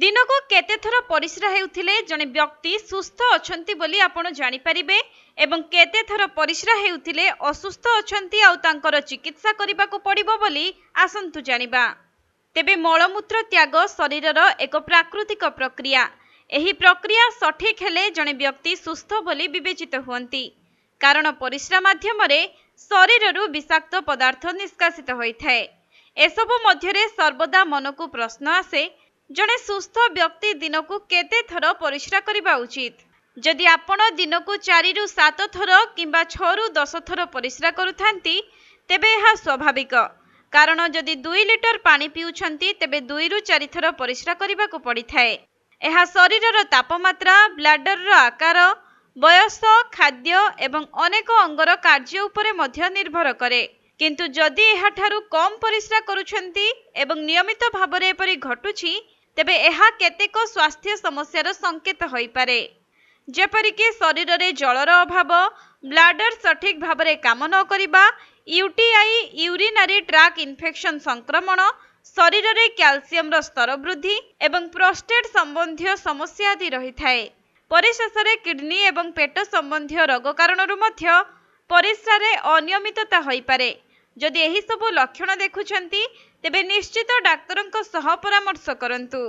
ଦିନକୁ କେତେଥର ପରିସ୍ରା ହେଉଥିଲେ ଜଣେ ବ୍ୟକ୍ତି ସୁସ୍ଥ ଅଛନ୍ତି ବୋଲି ଆପଣ ଜାଣିପାରିବେ ଏବଂ କେତେଥର ପରିସ୍ରା ହେଉଥିଲେ ଅସୁସ୍ଥ ଅଛନ୍ତି ଆଉ ତାଙ୍କର ଚିକିତ୍ସା କରିବାକୁ ପଡ଼ିବ ବୋଲି ଆସନ୍ତୁ ଜାଣିବା ତେବେ ମଳମୂତ୍ର ତ୍ୟାଗ ଶରୀରର ଏକ ପ୍ରାକୃତିକ ପ୍ରକ୍ରିୟା ଏହି ପ୍ରକ୍ରିୟା ସଠିକ୍ ହେଲେ ଜଣେ ବ୍ୟକ୍ତି ସୁସ୍ଥ ବୋଲି ବିବେଚିତ ହୁଅନ୍ତି କାରଣ ପରିସ୍ରା ମାଧ୍ୟମରେ ଶରୀରରୁ ବିଷାକ୍ତ ପଦାର୍ଥ ନିଷ୍କାସିତ ହୋଇଥାଏ ଏସବୁ ମଧ୍ୟରେ ସର୍ବଦା ମନକୁ ପ୍ରଶ୍ନ ଆସେ ଜଣେ ସୁସ୍ଥ ବ୍ୟକ୍ତି ଦିନକୁ କେତେ ଥର ପରିସ୍ରା କରିବା ଉଚିତ ଯଦି ଆପଣ ଦିନକୁ ଚାରିରୁ ସାତ ଥର କିମ୍ବା ଛଅରୁ ଦଶ ଥର ପରିସ୍ରା କରୁଥାନ୍ତି ତେବେ ଏହା ସ୍ୱାଭାବିକ କାରଣ ଯଦି ଦୁଇ ଲିଟର ପାଣି ପିଉଛନ୍ତି ତେବେ ଦୁଇରୁ ଚାରିଥର ପରିସ୍ରା କରିବାକୁ ପଡ଼ିଥାଏ ଏହା ଶରୀରର ତାପମାତ୍ରା ବ୍ଲାଡରର ଆକାର ବୟସ ଖାଦ୍ୟ ଏବଂ ଅନେକ ଅଙ୍ଗର କାର୍ଯ୍ୟ ଉପରେ ମଧ୍ୟ ନିର୍ଭର କରେ କିନ୍ତୁ ଯଦି ଏହାଠାରୁ କମ୍ ପରିସ୍ରା କରୁଛନ୍ତି ଏବଂ ନିୟମିତ ଭାବରେ ଏପରି ଘଟୁଛି ତେବେ ଏହା କେତେକ ସ୍ୱାସ୍ଥ୍ୟ ସମସ୍ୟାର ସଙ୍କେତ ହୋଇପାରେ ଯେପରିକି ଶରୀରରେ ଜଳର ଅଭାବ ବ୍ଲାଡର ସଠିକ୍ ଭାବରେ କାମ ନ କରିବା ୟୁଟିଆଇ ୟୁରିନାରୀ ଟ୍ରାକ୍ ଇନଫେକ୍ସନ୍ ସଂକ୍ରମଣ ଶରୀରରେ କ୍ୟାଲସିୟମର ସ୍ତର ବୃଦ୍ଧି ଏବଂ ପ୍ରୋଷ୍ଟେଟ୍ ସମ୍ବନ୍ଧୀୟ ସମସ୍ୟା ଆଦି ରହିଥାଏ ପରିଶେଷରେ କିଡ଼ନୀ ଏବଂ ପେଟ ସମ୍ବନ୍ଧୀୟ ରୋଗ କାରଣରୁ ମଧ୍ୟ ପରିସ୍ରାରେ ଅନିୟମିତତା ହୋଇପାରେ ଯଦି ଏହିସବୁ ଲକ୍ଷଣ ଦେଖୁଛନ୍ତି ତେବେ ନିଶ୍ଚିତ ଡାକ୍ତରଙ୍କ ସହ ପରାମର୍ଶ କରନ୍ତୁ